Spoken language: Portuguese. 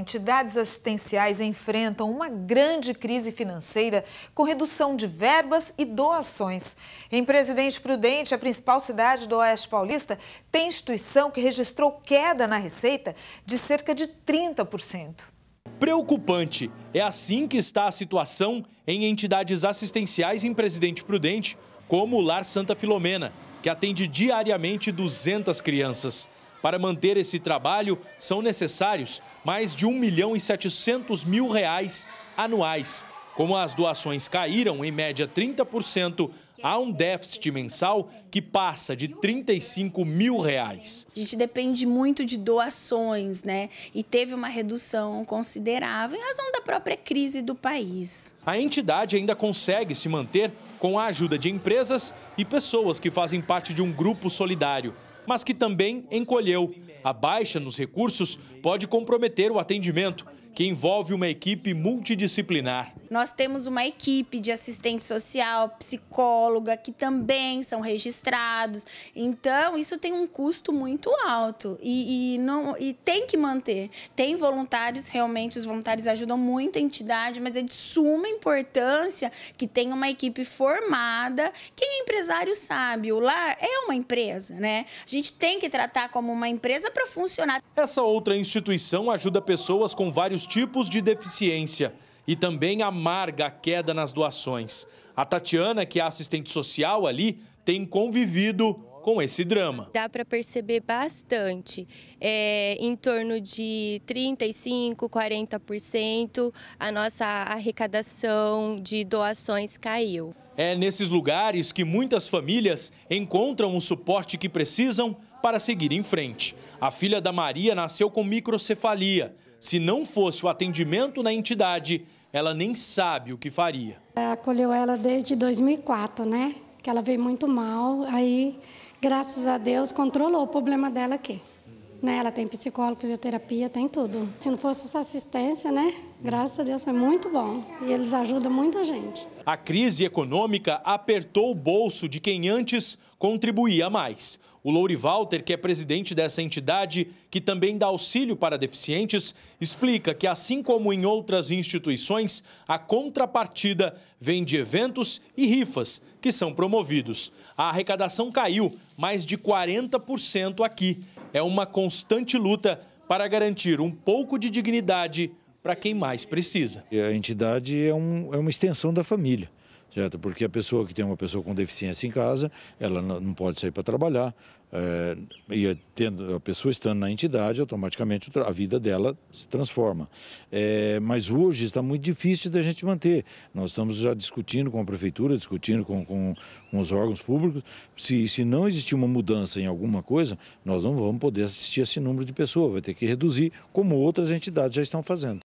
Entidades assistenciais enfrentam uma grande crise financeira com redução de verbas e doações. Em Presidente Prudente, a principal cidade do Oeste Paulista, tem instituição que registrou queda na receita de cerca de 30%. Preocupante. É assim que está a situação em entidades assistenciais em Presidente Prudente, como o Lar Santa Filomena, que atende diariamente 200 crianças. Para manter esse trabalho, são necessários mais de 1 milhão e 700 mil reais anuais. Como as doações caíram em média 30%, há um déficit mensal que passa de 35 mil reais. A gente depende muito de doações, né? E teve uma redução considerável em razão da própria crise do país. A entidade ainda consegue se manter com a ajuda de empresas e pessoas que fazem parte de um grupo solidário, mas que também encolheu. A baixa nos recursos pode comprometer o atendimento que envolve uma equipe multidisciplinar. Nós temos uma equipe de assistente social, psicóloga, que também são registrados. Então, isso tem um custo muito alto e, e não, e tem que manter. Tem voluntários, realmente, os voluntários ajudam muito a entidade, mas é de suma importância que tenha uma equipe formada empresário sabe, o lar é uma empresa, né? A gente tem que tratar como uma empresa para funcionar. Essa outra instituição ajuda pessoas com vários tipos de deficiência e também amarga a queda nas doações. A Tatiana, que é assistente social ali, tem convivido com esse drama. Dá para perceber bastante, é, em torno de 35%, 40% a nossa arrecadação de doações caiu. É nesses lugares que muitas famílias encontram o suporte que precisam para seguir em frente. A filha da Maria nasceu com microcefalia. Se não fosse o atendimento na entidade, ela nem sabe o que faria. Acolheu ela desde 2004, né? Que ela veio muito mal, aí, graças a Deus, controlou o problema dela aqui. Né? Ela tem psicólogo, fisioterapia, tem tudo. Se não fosse essa assistência, né? Graças a Deus foi muito bom. E eles ajudam muita gente. A crise econômica apertou o bolso de quem antes contribuía mais. O Louri Walter, que é presidente dessa entidade, que também dá auxílio para deficientes, explica que, assim como em outras instituições, a contrapartida vem de eventos e rifas que são promovidos. A arrecadação caiu mais de 40% aqui é uma constante luta para garantir um pouco de dignidade para quem mais precisa. A entidade é, um, é uma extensão da família certo? Porque a pessoa que tem uma pessoa com deficiência em casa, ela não pode sair para trabalhar, é, e tendo, a pessoa estando na entidade, automaticamente a vida dela se transforma. É, mas hoje está muito difícil da gente manter. Nós estamos já discutindo com a prefeitura, discutindo com, com, com os órgãos públicos. Se, se não existir uma mudança em alguma coisa, nós não vamos poder assistir esse número de pessoas, vai ter que reduzir, como outras entidades já estão fazendo.